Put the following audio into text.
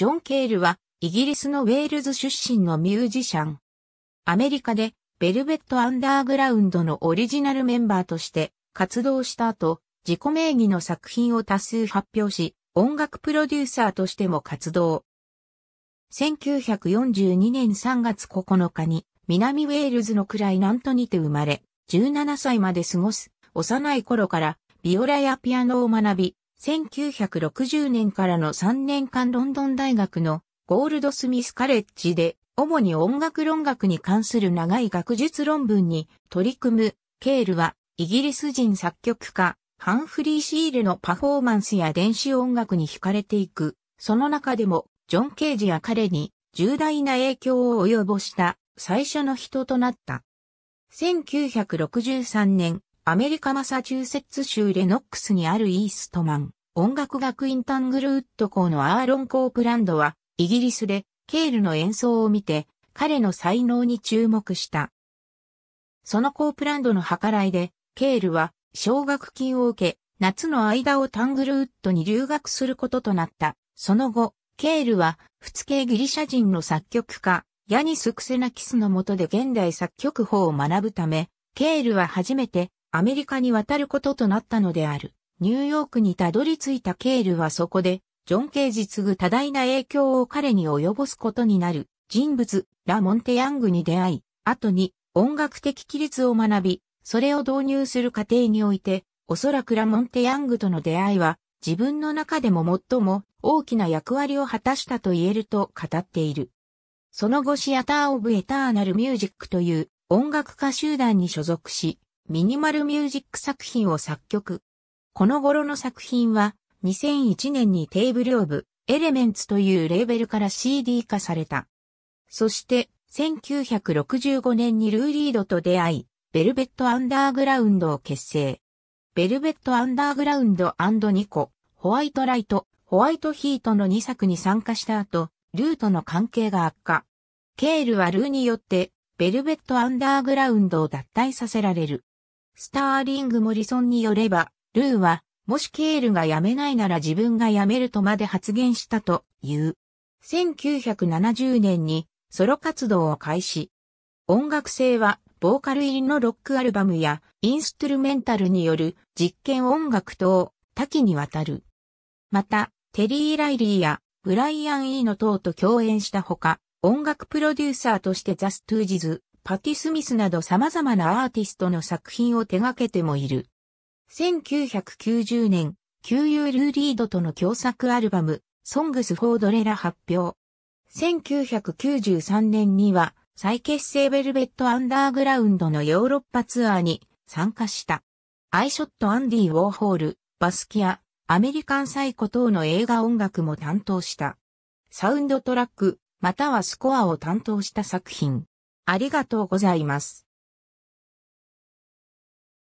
ジョン・ケールは、イギリスのウェールズ出身のミュージシャン。アメリカで、ベルベット・アンダーグラウンドのオリジナルメンバーとして活動した後、自己名義の作品を多数発表し、音楽プロデューサーとしても活動。1942年3月9日に、南ウェールズのクライナントにて生まれ、17歳まで過ごす、幼い頃から、ビオラやピアノを学び、1960年からの3年間ロンドン大学のゴールドスミスカレッジで主に音楽論学に関する長い学術論文に取り組むケールはイギリス人作曲家ハンフリー・シールのパフォーマンスや電子音楽に惹かれていく。その中でもジョン・ケージや彼に重大な影響を及ぼした最初の人となった。1963年、アメリカマサチューセッツ州レノックスにあるイーストマン音楽学院タングルウッド校のアーロン・コープランドは、イギリスでケールの演奏を見て、彼の才能に注目した。そのコープランドの計らいで、ケールは奨学金を受け、夏の間をタングルウッドに留学することとなった。その後、ケールは、仏系ギリシャ人の作曲家、ヤニス・クセナキスの下で現代作曲法を学ぶため、ケールは初めてアメリカに渡ることとなったのである。ニューヨークにたどり着いたケールはそこで、ジョン・ケージ次ぐ多大な影響を彼に及ぼすことになる人物、ラ・モンテ・ヤングに出会い、後に音楽的規律を学び、それを導入する過程において、おそらくラ・モンテ・ヤングとの出会いは、自分の中でも最も大きな役割を果たしたと言えると語っている。その後シアター・オブ・エターナル・ミュージックという音楽家集団に所属し、ミニマルミュージック作品を作曲。この頃の作品は2001年にテーブルオブエレメンツというレーベルから CD 化された。そして1965年にルーリードと出会い、ベルベットアンダーグラウンドを結成。ベルベットアンダーグラウンドニコ、ホワイトライト、ホワイトヒートの2作に参加した後、ルーとの関係が悪化。ケールはルーによって、ベルベットアンダーグラウンドを脱退させられる。スターリング・モリソンによれば、ルーは、もしケールが辞めないなら自分が辞めるとまで発言したという。1970年にソロ活動を開始。音楽性はボーカル入りのロックアルバムやインストゥルメンタルによる実験音楽等多岐にわたる。また、テリー・ライリーやブライアン・イーノ等と共演したほか、音楽プロデューサーとしてザ・ストゥージズ、パティ・スミスなど様々なアーティストの作品を手掛けてもいる。1990年、QU ルーリードとの共作アルバム、ソングス・フォードレラ発表。1993年には、再結成ベルベット・アンダーグラウンドのヨーロッパツアーに参加した。アイショット・アンディ・ウォーホール、バスキア、アメリカン・サイコ等の映画音楽も担当した。サウンドトラック、またはスコアを担当した作品。ありがとうございます。